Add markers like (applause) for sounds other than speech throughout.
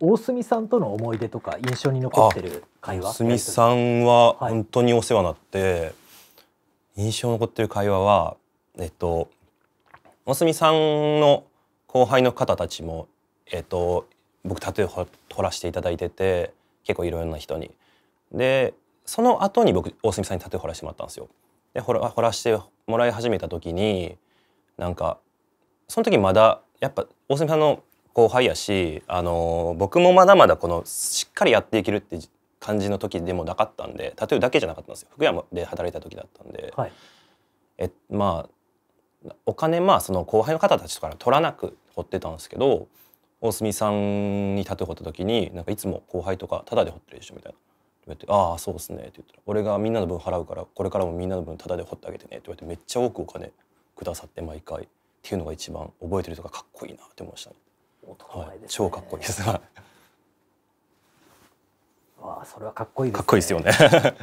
大隅さんとの思い出とか印象に残ってる会話大隅さんは本当にお世話になって、はい、印象に残ってる会話はえっと大隅さんの後輩の方たちもえっと僕タトゥー彫らせていただいてて結構いろんな人に。でその後に僕大隅さんにタトゥー彫らしてもらったんですよ。で彫ら彫らしてもらい始めた時になんかその時まだやっぱ大隅さんの後輩やし、あの僕もまだまだこのしっかりやっていけるって感じの時でもなかったんでタトゥーだけじゃなかったんですよ福山で働いた時だったんで、はい、えまあお金まあその後輩の方たちから取らなく掘ってたんですけど大隅さんにタトゥー掘った時になんかいつも後輩とか「タダで掘ってるでしょ」みたいな。やって「ああそうですね」って言ったら「俺がみんなの分払うからこれからもみんなの分タダで掘ってあげてね」って言われてめっちゃ多くお金くださって毎回っていうのが一番覚えてるとかかっこいいなって思いましたね。超かっこいいですわあそれはかっこいいです、ね、かっこいいですよね (laughs)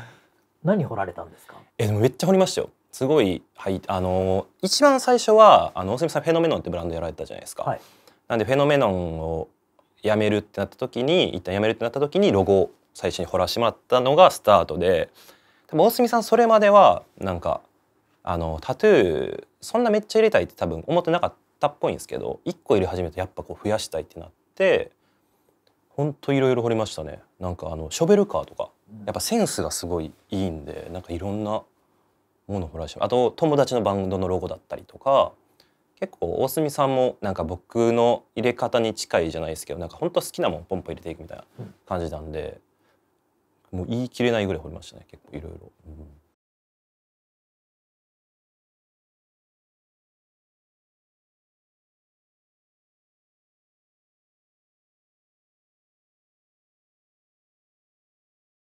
何掘られたんですかえでもめっちゃ掘りましたよすごい、はい、あの一番最初はあの大角さんフェノメノンってブランドやられたじゃないですか、はい、なんでフェノメノンをやめるってなった時に一旦やめるってなった時にロゴを最初に掘らしまったのがスタートで多分大角さんそれまではなんかあのタトゥーそんなめっちゃ入れたいって多分思ってなかった。ったっぽいんですけど1個入れ始めてやっぱこう増やしたいってなってほんといろいろ掘りましたねなんかあのショベルカーとかやっぱセンスがすごいいいんでなんかいろんなもの掘らしてあと友達のバンドのロゴだったりとか結構大角さんもなんか僕の入れ方に近いじゃないですけどなんかんと好きなもんポンポン入れていくみたいな感じなんで、もう言い切れないぐらい掘りましたね結構いろいろ。うん